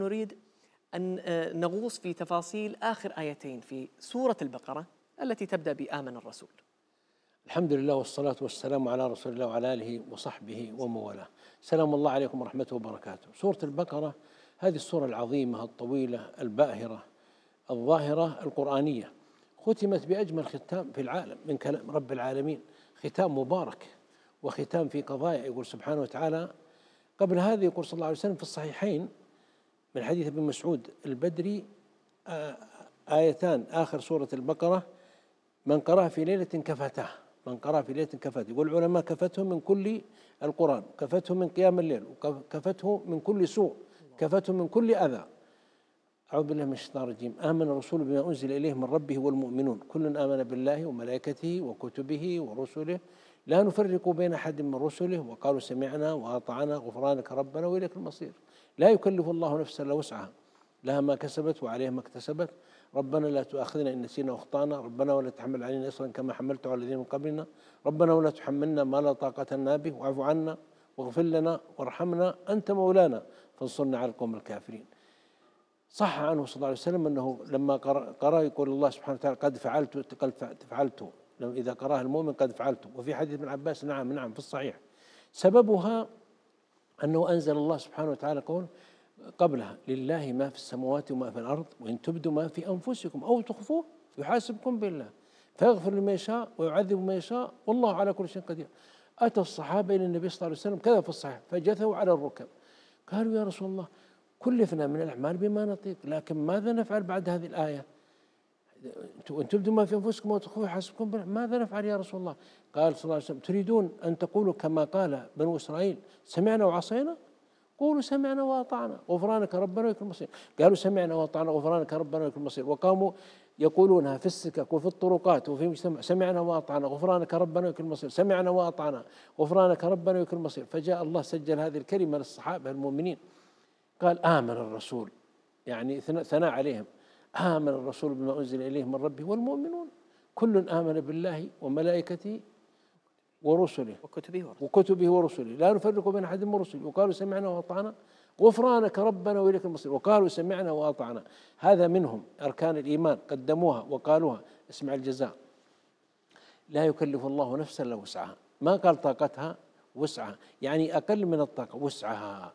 نريد أن آه، نغوص في تفاصيل آخر آيتين في سورة البقرة التي تبدأ بآمن الرسول الحمد لله والصلاة والسلام على رسول الله وعلى آله وصحبه وموالاه سلام الله عليكم ورحمة وبركاته سورة البقرة هذه السورة العظيمة الطويلة الباهرة الظاهرة القرآنية ختمت بأجمل ختام في العالم من كلام رب العالمين ختام مبارك وختام في قضايا يقول سبحانه وتعالى قبل هذا يقول صلى الله عليه وسلم في الصحيحين من حديث ابن مسعود البدري آه، آيتان آخر سورة البقرة من قرأ في ليلة كفتاه من قرأ في ليلة كفته يقول العلماء من كل القرآن كفته من قيام الليل وكفته من كل سوء كفته من كل أذى أعوذ بالله من الشيطان الرجيم آمن الرسول بما أنزل إليه من ربه والمؤمنون كل آمن بالله وملائكته وكتبه ورسله لا نفرق بين أحد من رسله وقالوا سمعنا وأطعنا غفرانك ربنا وإليك المصير لا يكلف الله نفسا إلا وسعها لها ما كسبت وعليها ما اكتسبت ربنا لا تؤاخذنا إن نسينا وأخطأنا ربنا ولا تحمل علينا إصرا كما حملته على الذين من قبلنا ربنا ولا تحملنا ما لا طاقة لنا به واعف عنا واغفر لنا وارحمنا أنت مولانا فانصرنا على القوم الكافرين صح عنه صلى الله عليه وسلم أنه لما قرأ يقول الله سبحانه وتعالى قد فعلت قد فعلته إذا قرأها المؤمن قد فعلت وفي حديث ابن عباس نعم نعم في الصحيح سببها أنه أنزل الله سبحانه وتعالى قول قبلها لله ما في السماوات وما في الأرض وإن تبدوا ما في أنفسكم أو تخفوه يحاسبكم بالله فيغفر لمن يشاء ويعذب من يشاء والله على كل شيء قدير أتى الصحابة إلى النبي صلى الله عليه وسلم كذا في الصحيح فجثوا على الركب قالوا يا رسول الله كلفنا من الأعمال بما نطيق لكن ماذا نفعل بعد هذه الآية أن تبدوا ما في أنفسكم وتخفوا حسبكم ماذا نفعل يا رسول الله قال صلى الله عليه وسلم تريدون أن تقولوا كما قال بنو إسرائيل سمعنا وعصينا قولوا سمعنا واطعنا غفرانك ربنا ولك المصير قالوا سمعنا واطعنا غفرانك ربنا ولك المصير وقاموا يقولونها في السكك وفي الطرقات وفي المجتمع سمعنا واطعنا غفرانك ربنا ولك المصير سمعنا واطعنا غفرانك ربنا ولك المصير فجاء الله سجل هذه الكلمه للصحابه المؤمنين قال آمن الرسول يعني ثناء عليهم آمن الرسول بما أنزل إليه من ربه والمؤمنون كل آمن بالله وملائكته ورسله وكتبه ورسله, وكتبه ورسله لا نفرق بين أحد من رسله وقالوا سمعنا وأطعنا غفرانك ربنا وإليك المصير وقالوا سمعنا وأطعنا هذا منهم أركان الإيمان قدموها وقالوها اسمع الجزاء لا يكلف الله نفسا إلا وسعها ما قال طاقتها وسعها يعني أقل من الطاقة وسعها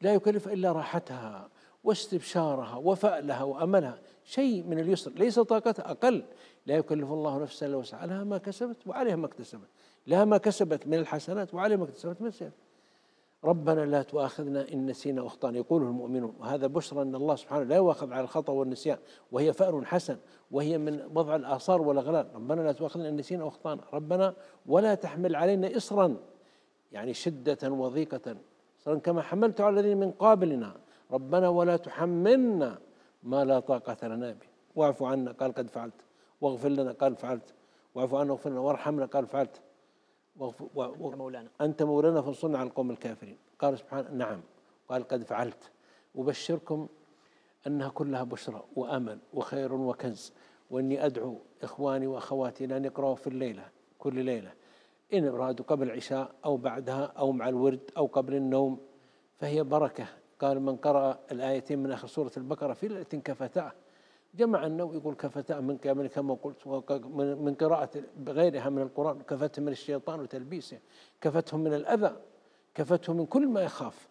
لا يكلف إلا راحتها واستبشارها وفألها وأملها شيء من اليسر ليس طاقتها أقل لا يكلف الله نفسا إلا وسعها لها ما كسبت وعليها ما اكتسبت لها ما كسبت من الحسنات وعليها ما اكتسبت من السيئات ربنا لا تؤاخذنا إن نسينا واخطأنا يقوله المؤمنون وهذا بشرى أن الله سبحانه لا يؤاخذ على الخطأ والنسيان وهي فأر حسن وهي من وضع الآثار والأغلال ربنا لا تؤاخذنا إن نسينا واخطأنا ربنا ولا تحمل علينا إصرا يعني شدة وضيقة كما حملت على الذين من قبلنا ربنا ولا تحملنا ما لا طاقة لنا به واعف عنا قال قد فعلت واغفر لنا قال فعلت واعف عنا واغفر لنا وارحمنا قال فعلت واغفر مولانا أنت مولانا فانصرنا على القوم الكافرين قال سبحانه نعم قال قد فعلت أبشركم أنها كلها بشرى وأمل وخير وكنز وإني أدعو إخواني وأخواتي إلى أن يقرأوا في الليلة كل ليلة إن أرادوا قبل العشاء أو بعدها أو مع الورد أو قبل النوم فهي بركة قال من قرأ الآيتين من آخر سورة البقرة في ليلة كفتاه جمع النووي يقول كفتاه من كامل كما قلت من قراءة غيرها من القرآن كفتهم من الشيطان وتلبيسه كفتهم من الأذى كفتهم من كل ما يخاف